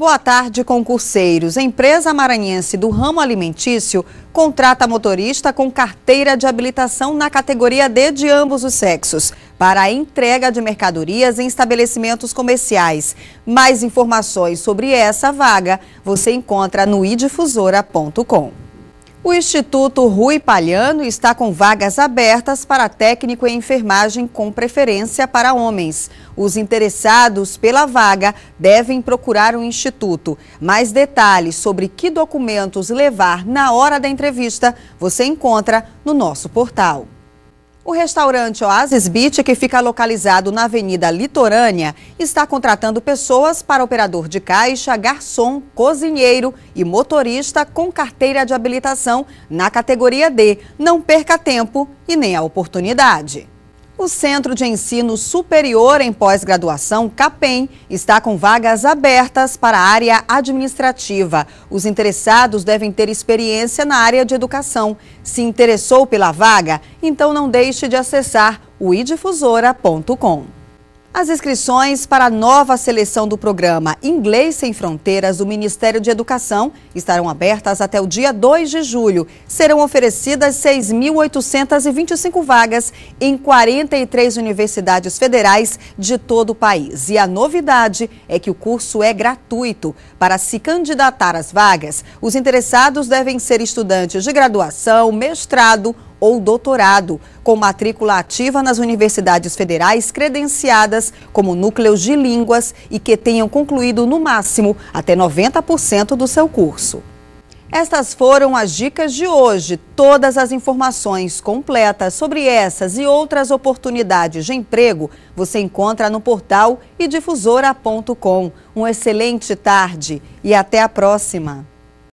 Boa tarde, concurseiros. empresa maranhense do ramo alimentício contrata motorista com carteira de habilitação na categoria D de ambos os sexos para a entrega de mercadorias em estabelecimentos comerciais. Mais informações sobre essa vaga você encontra no idifusora.com. O Instituto Rui Palhano está com vagas abertas para técnico em enfermagem com preferência para homens. Os interessados pela vaga devem procurar o Instituto. Mais detalhes sobre que documentos levar na hora da entrevista você encontra no nosso portal. O restaurante Oasis Beach, que fica localizado na Avenida Litorânea, está contratando pessoas para operador de caixa, garçom, cozinheiro e motorista com carteira de habilitação na categoria D. Não perca tempo e nem a oportunidade. O Centro de Ensino Superior em Pós-Graduação, CAPEM, está com vagas abertas para a área administrativa. Os interessados devem ter experiência na área de educação. Se interessou pela vaga, então não deixe de acessar o idifusora.com. As inscrições para a nova seleção do programa Inglês Sem Fronteiras do Ministério de Educação estarão abertas até o dia 2 de julho. Serão oferecidas 6.825 vagas em 43 universidades federais de todo o país. E a novidade é que o curso é gratuito. Para se candidatar às vagas, os interessados devem ser estudantes de graduação, mestrado ou doutorado, com matrícula ativa nas universidades federais credenciadas como núcleos de línguas e que tenham concluído no máximo até 90% do seu curso. Estas foram as dicas de hoje. Todas as informações completas sobre essas e outras oportunidades de emprego você encontra no portal edifusora.com. Um excelente tarde e até a próxima!